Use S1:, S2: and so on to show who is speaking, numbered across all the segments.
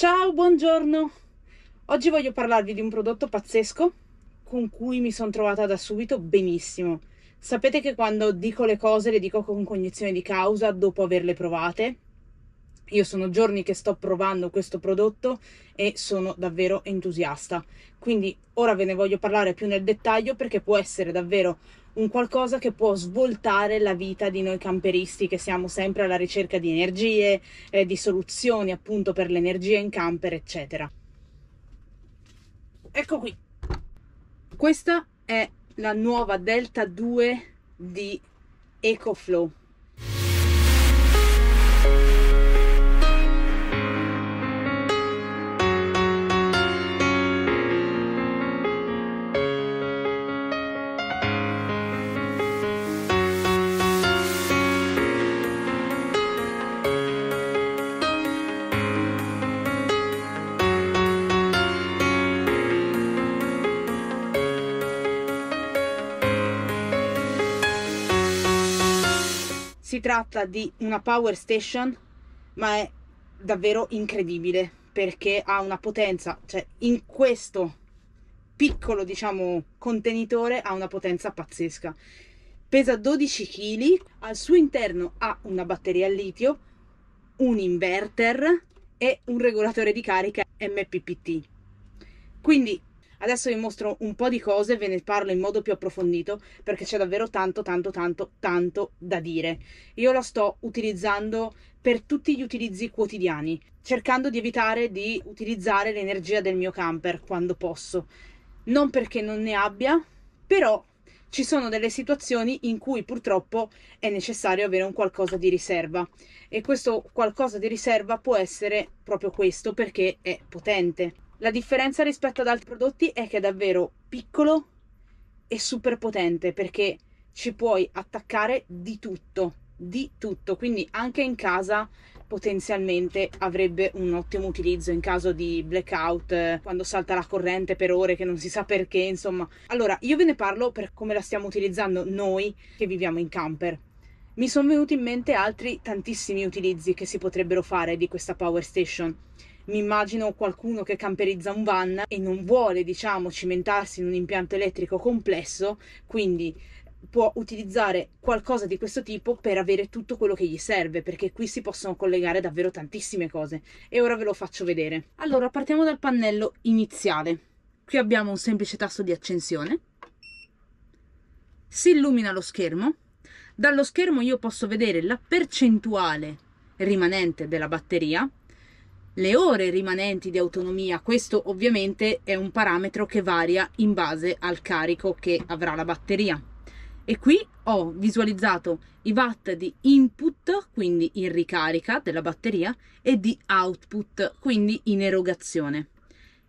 S1: Ciao, buongiorno! Oggi voglio parlarvi di un prodotto pazzesco con cui mi sono trovata da subito benissimo. Sapete che quando dico le cose le dico con cognizione di causa dopo averle provate. Io sono giorni che sto provando questo prodotto e sono davvero entusiasta. Quindi ora ve ne voglio parlare più nel dettaglio perché può essere davvero un qualcosa che può svoltare la vita di noi camperisti che siamo sempre alla ricerca di energie, eh, di soluzioni appunto per l'energia in camper, eccetera. Ecco qui. Questa è la nuova Delta 2 di EcoFlow. si tratta di una power station, ma è davvero incredibile perché ha una potenza, cioè in questo piccolo, diciamo, contenitore ha una potenza pazzesca. Pesa 12 kg, al suo interno ha una batteria a litio, un inverter e un regolatore di carica MPPT. Quindi Adesso vi mostro un po' di cose, ve ne parlo in modo più approfondito perché c'è davvero tanto, tanto, tanto, tanto da dire. Io la sto utilizzando per tutti gli utilizzi quotidiani, cercando di evitare di utilizzare l'energia del mio camper quando posso. Non perché non ne abbia, però ci sono delle situazioni in cui purtroppo è necessario avere un qualcosa di riserva e questo qualcosa di riserva può essere proprio questo perché è potente. La differenza rispetto ad altri prodotti è che è davvero piccolo e super potente perché ci puoi attaccare di tutto, di tutto, quindi anche in casa potenzialmente avrebbe un ottimo utilizzo in caso di blackout, quando salta la corrente per ore che non si sa perché, insomma. Allora, io ve ne parlo per come la stiamo utilizzando noi che viviamo in camper. Mi sono venuti in mente altri tantissimi utilizzi che si potrebbero fare di questa power station mi immagino qualcuno che camperizza un van e non vuole, diciamo, cimentarsi in un impianto elettrico complesso, quindi può utilizzare qualcosa di questo tipo per avere tutto quello che gli serve, perché qui si possono collegare davvero tantissime cose e ora ve lo faccio vedere. Allora, partiamo dal pannello iniziale. Qui abbiamo un semplice tasto di accensione. Si illumina lo schermo. Dallo schermo io posso vedere la percentuale rimanente della batteria le ore rimanenti di autonomia. Questo ovviamente è un parametro che varia in base al carico che avrà la batteria. E qui ho visualizzato i watt di input, quindi in ricarica della batteria, e di output, quindi in erogazione.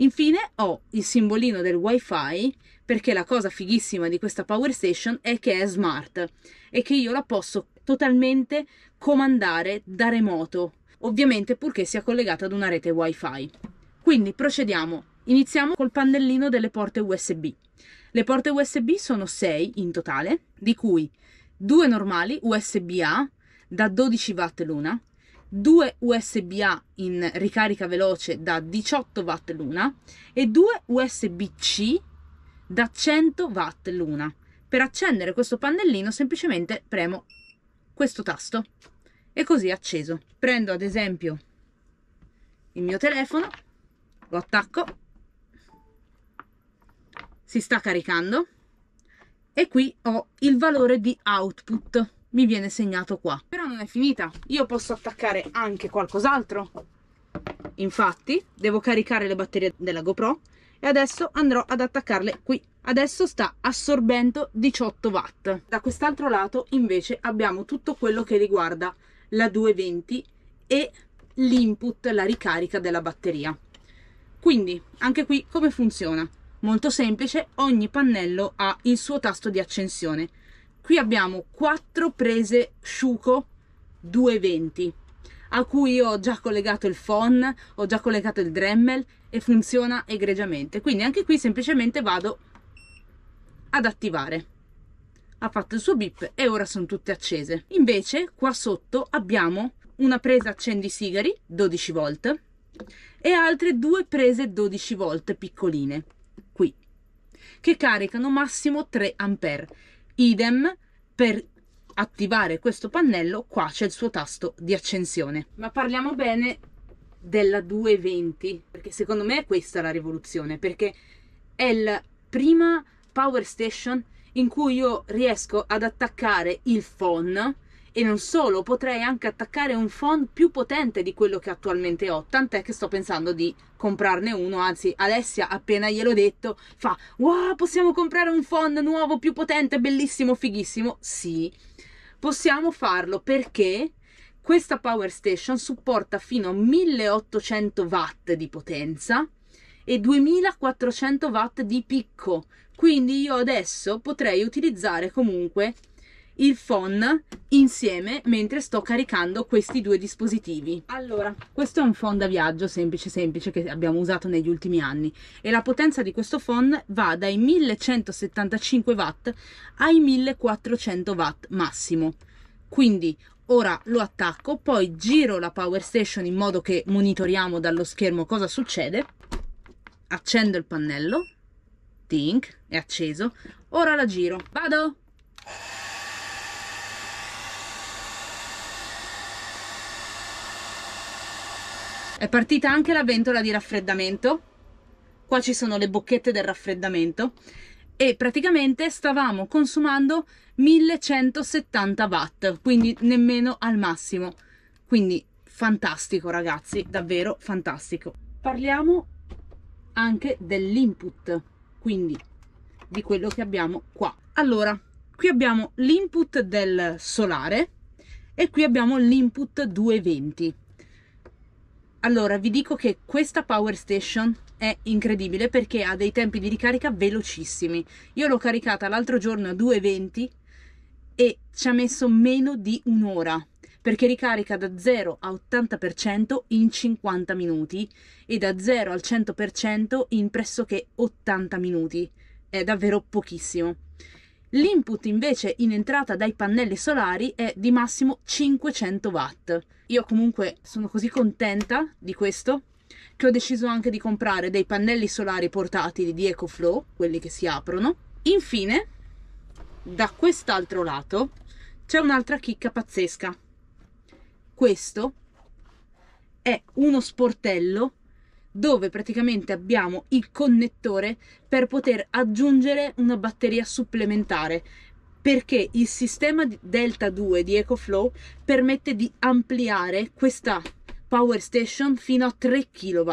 S1: Infine ho il simbolino del wifi perché la cosa fighissima di questa power station è che è smart e che io la posso totalmente comandare da remoto ovviamente purché sia collegata ad una rete wifi. Quindi procediamo. Iniziamo col pannellino delle porte USB. Le porte USB sono 6 in totale, di cui 2 normali USB-A da 12 watt l'una, 2 USB-A in ricarica veloce da 18 watt l'una e 2 USB-C da 100 watt l'una. Per accendere questo pannellino semplicemente premo questo tasto e così acceso. Prendo ad esempio il mio telefono, lo attacco, si sta caricando e qui ho il valore di output, mi viene segnato qua. Però non è finita, io posso attaccare anche qualcos'altro. Infatti devo caricare le batterie della GoPro e adesso andrò ad attaccarle qui. Adesso sta assorbendo 18 watt. Da quest'altro lato invece abbiamo tutto quello che riguarda la 220 e l'input, la ricarica della batteria. Quindi, anche qui come funziona? Molto semplice, ogni pannello ha il suo tasto di accensione. Qui abbiamo quattro prese Schuko 220, a cui ho già collegato il phon, ho già collegato il Dremel e funziona egregiamente. Quindi anche qui semplicemente vado ad attivare ha fatto il suo bip e ora sono tutte accese. Invece qua sotto abbiamo una presa accendi sigari 12 volt e altre due prese 12 volt piccoline qui che caricano massimo 3 ampere. Idem per attivare questo pannello qua c'è il suo tasto di accensione. Ma parliamo bene della 220 perché secondo me è questa la rivoluzione perché è la prima power station in cui io riesco ad attaccare il phone e non solo, potrei anche attaccare un phone più potente di quello che attualmente ho, tant'è che sto pensando di comprarne uno, anzi Alessia appena gliel'ho detto fa "Wow, possiamo comprare un phone nuovo, più potente, bellissimo, fighissimo". Sì. Possiamo farlo perché questa power station supporta fino a 1800 watt di potenza e 2400 watt di picco quindi io adesso potrei utilizzare comunque il phon insieme mentre sto caricando questi due dispositivi allora questo è un phon da viaggio semplice semplice che abbiamo usato negli ultimi anni e la potenza di questo phon va dai 1175 watt ai 1400 watt massimo quindi ora lo attacco poi giro la power station in modo che monitoriamo dallo schermo cosa succede accendo il pannello, tink, è acceso, ora la giro, vado! È partita anche la ventola di raffreddamento, qua ci sono le bocchette del raffreddamento e praticamente stavamo consumando 1170 watt, quindi nemmeno al massimo, quindi fantastico ragazzi, davvero fantastico. Parliamo anche dell'input quindi di quello che abbiamo qua allora qui abbiamo l'input del solare e qui abbiamo l'input 220 allora vi dico che questa power station è incredibile perché ha dei tempi di ricarica velocissimi io l'ho caricata l'altro giorno a 220 e ci ha messo meno di un'ora perché ricarica da 0 a 80% in 50 minuti e da 0 al 100% in pressoché 80 minuti. È davvero pochissimo. L'input invece in entrata dai pannelli solari è di massimo 500 watt. Io comunque sono così contenta di questo che ho deciso anche di comprare dei pannelli solari portatili di EcoFlow, quelli che si aprono. Infine, da quest'altro lato c'è un'altra chicca pazzesca questo è uno sportello dove praticamente abbiamo il connettore per poter aggiungere una batteria supplementare perché il sistema Delta 2 di EcoFlow permette di ampliare questa power station fino a 3 kW.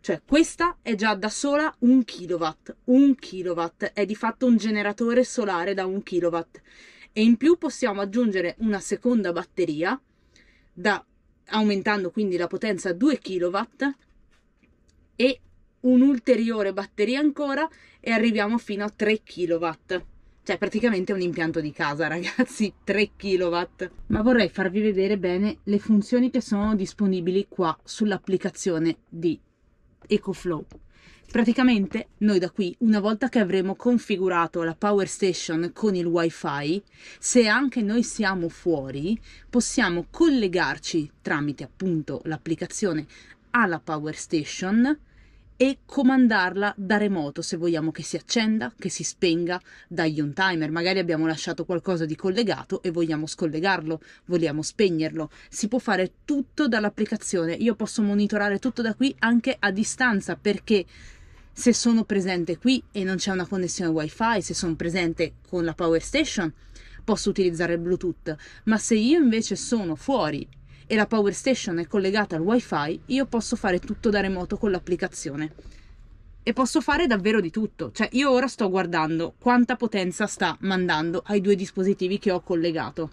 S1: Cioè questa è già da sola 1 kW, 1 kW è di fatto un generatore solare da 1 kW e in più possiamo aggiungere una seconda batteria da, aumentando quindi la potenza a 2 kW e un'ulteriore batteria ancora e arriviamo fino a 3 kW. Cioè praticamente un impianto di casa ragazzi, 3 kW. Ma vorrei farvi vedere bene le funzioni che sono disponibili qua sull'applicazione di EcoFlow. Praticamente noi da qui, una volta che avremo configurato la power station con il wifi, se anche noi siamo fuori, possiamo collegarci tramite appunto l'applicazione alla power station e comandarla da remoto se vogliamo che si accenda, che si spenga dagli on timer. Magari abbiamo lasciato qualcosa di collegato e vogliamo scollegarlo, vogliamo spegnerlo. Si può fare tutto dall'applicazione. Io posso monitorare tutto da qui anche a distanza perché se sono presente qui e non c'è una connessione wifi, se sono presente con la power station, posso utilizzare il Bluetooth, ma se io invece sono fuori e la power station è collegata al wifi, io posso fare tutto da remoto con l'applicazione. E posso fare davvero di tutto, cioè io ora sto guardando quanta potenza sta mandando ai due dispositivi che ho collegato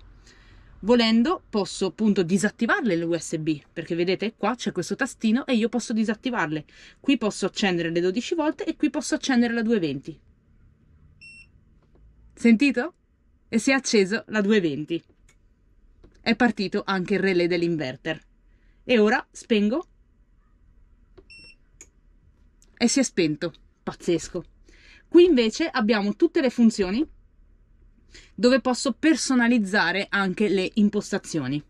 S1: Volendo posso appunto disattivarle le USB perché vedete qua c'è questo tastino e io posso disattivarle. Qui posso accendere le 12 volte e qui posso accendere la 220. Sentito? E si è acceso la 220. È partito anche il relay dell'inverter. E ora spengo e si è spento. Pazzesco. Qui invece abbiamo tutte le funzioni dove posso personalizzare anche le impostazioni.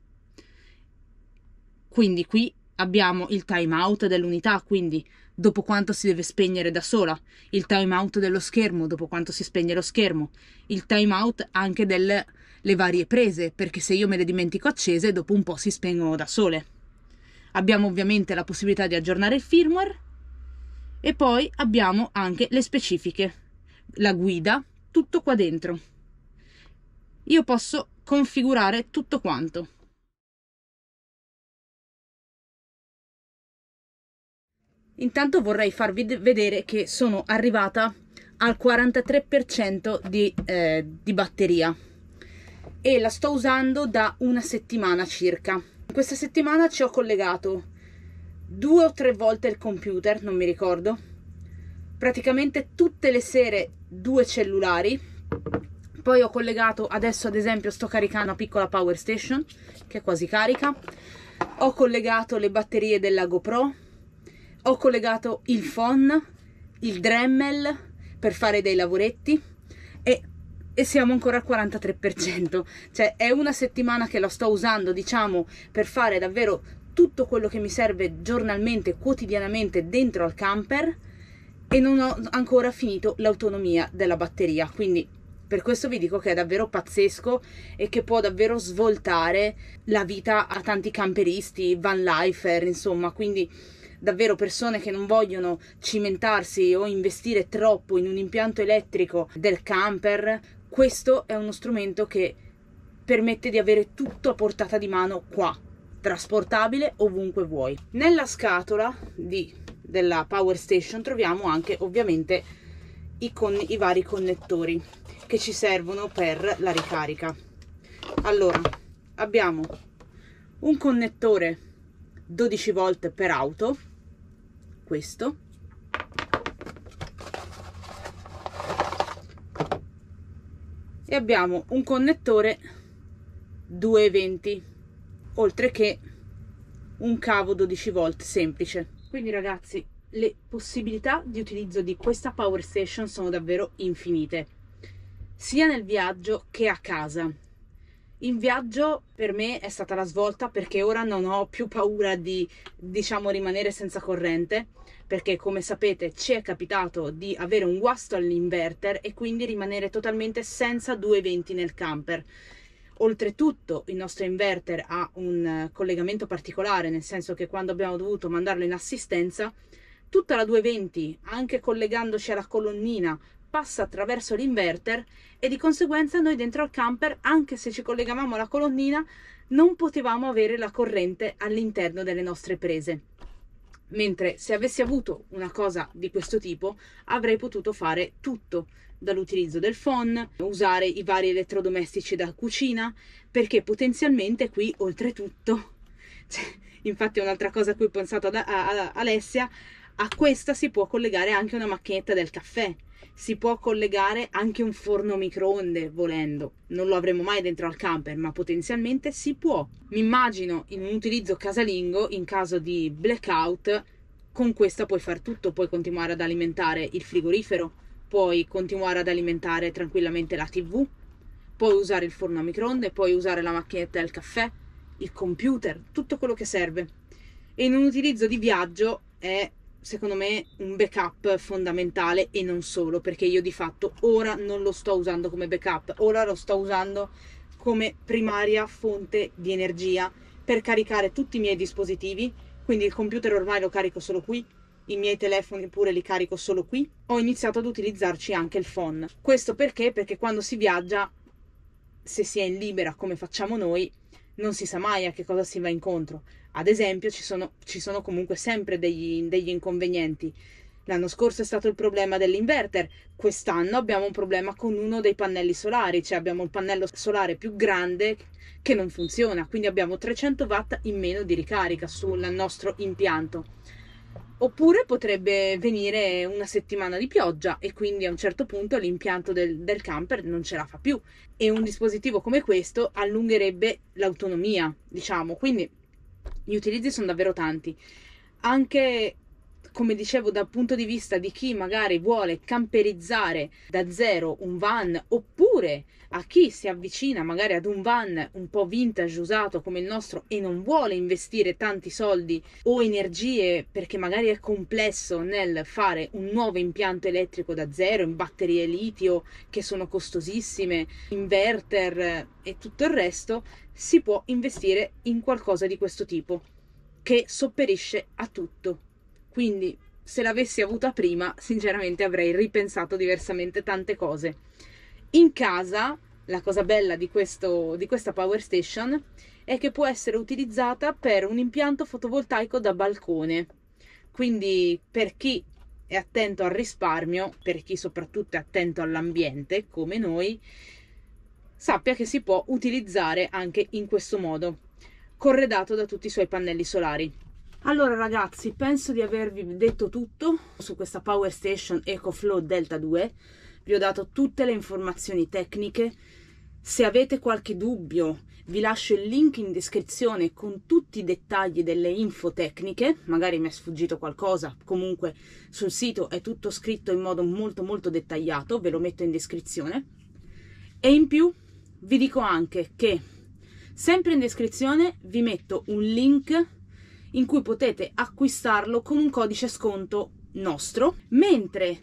S1: Quindi qui abbiamo il timeout dell'unità, quindi dopo quanto si deve spegnere da sola, il timeout dello schermo, dopo quanto si spegne lo schermo, il timeout anche delle varie prese, perché se io me le dimentico accese, dopo un po' si spengono da sole. Abbiamo ovviamente la possibilità di aggiornare il firmware e poi abbiamo anche le specifiche, la guida, tutto qua dentro io posso configurare tutto quanto. Intanto vorrei farvi vedere che sono arrivata al 43% di, eh, di batteria e la sto usando da una settimana circa. In questa settimana ci ho collegato due o tre volte il computer, non mi ricordo, praticamente tutte le sere due cellulari poi ho collegato, adesso ad esempio sto caricando una piccola power station che è quasi carica. Ho collegato le batterie della GoPro, ho collegato il phon, il Dremel per fare dei lavoretti e, e siamo ancora al 43%. Cioè è una settimana che la sto usando, diciamo, per fare davvero tutto quello che mi serve giornalmente, quotidianamente dentro al camper e non ho ancora finito l'autonomia della batteria, quindi per questo vi dico che è davvero pazzesco e che può davvero svoltare la vita a tanti camperisti, van lifer, insomma, quindi davvero persone che non vogliono cimentarsi o investire troppo in un impianto elettrico del camper, questo è uno strumento che permette di avere tutto a portata di mano qua, trasportabile ovunque vuoi. Nella scatola di, della Power Station troviamo anche ovviamente i, con, i vari connettori che ci servono per la ricarica allora abbiamo un connettore 12 volt per auto questo e abbiamo un connettore 220 oltre che un cavo 12 volt semplice quindi ragazzi le possibilità di utilizzo di questa power station sono davvero infinite, sia nel viaggio che a casa. In viaggio per me è stata la svolta perché ora non ho più paura di, diciamo, rimanere senza corrente, perché come sapete ci è capitato di avere un guasto all'inverter e quindi rimanere totalmente senza due venti nel camper. Oltretutto il nostro inverter ha un collegamento particolare, nel senso che quando abbiamo dovuto mandarlo in assistenza Tutta la 220, anche collegandoci alla colonnina, passa attraverso l'inverter e di conseguenza noi dentro al camper, anche se ci collegavamo alla colonnina, non potevamo avere la corrente all'interno delle nostre prese. Mentre se avessi avuto una cosa di questo tipo, avrei potuto fare tutto, dall'utilizzo del phon, usare i vari elettrodomestici da cucina, perché potenzialmente qui oltretutto, cioè, infatti è un'altra cosa a cui ho pensato ad Alessia, a questa si può collegare anche una macchinetta del caffè, si può collegare anche un forno microonde volendo. Non lo avremo mai dentro al camper, ma potenzialmente si può. Mi immagino in un utilizzo casalingo in caso di blackout con questa puoi far tutto, puoi continuare ad alimentare il frigorifero, puoi continuare ad alimentare tranquillamente la TV, puoi usare il forno a microonde, puoi usare la macchinetta del caffè, il computer, tutto quello che serve. E in un utilizzo di viaggio è secondo me un backup fondamentale e non solo, perché io di fatto ora non lo sto usando come backup, ora lo sto usando come primaria fonte di energia per caricare tutti i miei dispositivi, quindi il computer ormai lo carico solo qui, i miei telefoni pure li carico solo qui, ho iniziato ad utilizzarci anche il phone. Questo perché? Perché quando si viaggia, se si è in libera come facciamo noi, non si sa mai a che cosa si va incontro. Ad esempio, ci sono, ci sono comunque sempre degli, degli inconvenienti. L'anno scorso è stato il problema dell'inverter, quest'anno abbiamo un problema con uno dei pannelli solari, cioè abbiamo il pannello solare più grande che non funziona, quindi abbiamo 300 watt in meno di ricarica sul nostro impianto. Oppure potrebbe venire una settimana di pioggia e quindi a un certo punto l'impianto del, del camper non ce la fa più e un dispositivo come questo allungherebbe l'autonomia, diciamo. Quindi gli utilizzi sono davvero tanti. Anche come dicevo dal punto di vista di chi magari vuole camperizzare da zero un van oppure a chi si avvicina magari ad un van un po' vintage usato come il nostro e non vuole investire tanti soldi o energie perché magari è complesso nel fare un nuovo impianto elettrico da zero in batterie litio che sono costosissime, inverter e tutto il resto, si può investire in qualcosa di questo tipo che sopperisce a tutto quindi, se l'avessi avuta prima, sinceramente avrei ripensato diversamente tante cose. In casa, la cosa bella di, questo, di questa Power Station è che può essere utilizzata per un impianto fotovoltaico da balcone. Quindi, per chi è attento al risparmio, per chi soprattutto è attento all'ambiente, come noi, sappia che si può utilizzare anche in questo modo, corredato da tutti i suoi pannelli solari. Allora ragazzi, penso di avervi detto tutto su questa Power Station EcoFlow Delta 2. Vi ho dato tutte le informazioni tecniche. Se avete qualche dubbio, vi lascio il link in descrizione con tutti i dettagli delle info tecniche. Magari mi è sfuggito qualcosa, comunque sul sito è tutto scritto in modo molto molto dettagliato, ve lo metto in descrizione. E in più vi dico anche che sempre in descrizione vi metto un link in cui potete acquistarlo con un codice sconto nostro, mentre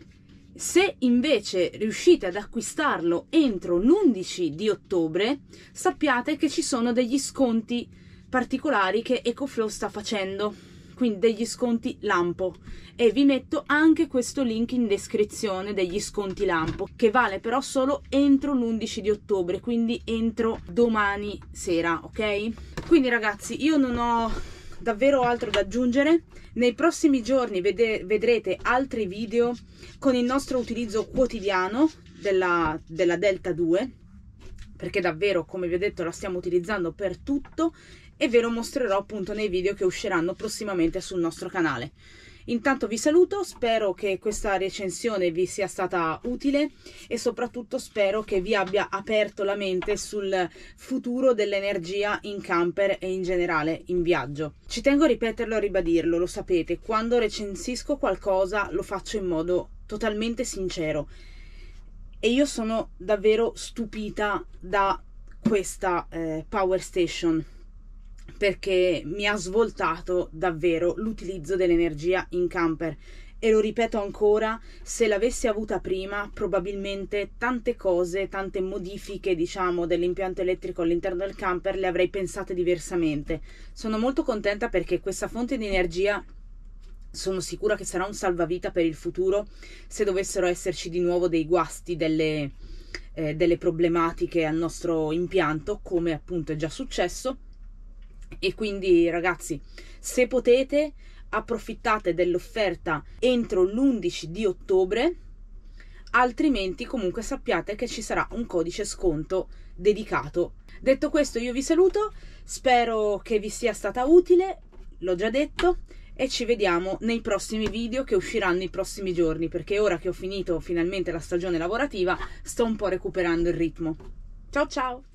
S1: se invece riuscite ad acquistarlo entro l'11 di ottobre, sappiate che ci sono degli sconti particolari che EcoFlow sta facendo, quindi degli sconti lampo e vi metto anche questo link in descrizione degli sconti lampo che vale però solo entro l'11 di ottobre, quindi entro domani sera, ok? Quindi ragazzi, io non ho davvero altro da aggiungere. Nei prossimi giorni vede- vedrete altri video con il nostro utilizzo quotidiano della, della Delta 2 perché davvero, come vi ho detto, la stiamo utilizzando per tutto e ve lo mostrerò appunto nei video che usciranno prossimamente sul nostro canale. Intanto vi saluto, spero che questa recensione vi sia stata utile e soprattutto spero che vi abbia aperto la mente sul futuro dell'energia in camper e in generale in viaggio. Ci tengo a ripeterlo e a ribadirlo, lo sapete, quando recensisco qualcosa lo faccio in modo totalmente sincero e io sono davvero stupita da questa eh, power station perché mi ha svoltato davvero l'utilizzo dell'energia in camper. E lo ripeto ancora, se l'avessi avuta prima, probabilmente tante cose, tante modifiche, diciamo, dell'impianto elettrico all'interno del camper le avrei pensate diversamente. Sono molto contenta perché questa fonte di energia sono sicura che sarà un salvavita per il futuro se dovessero esserci di nuovo dei guasti, delle, eh, delle problematiche al nostro impianto, come appunto è già successo e quindi ragazzi, se potete, approfittate dell'offerta entro l'11 di ottobre, altrimenti comunque sappiate che ci sarà un codice sconto dedicato. Detto questo io vi saluto, spero che vi sia stata utile, l'ho già detto, e ci vediamo nei prossimi video che usciranno i prossimi giorni perché ora che ho finito finalmente la stagione lavorativa sto un po' recuperando il ritmo. Ciao ciao!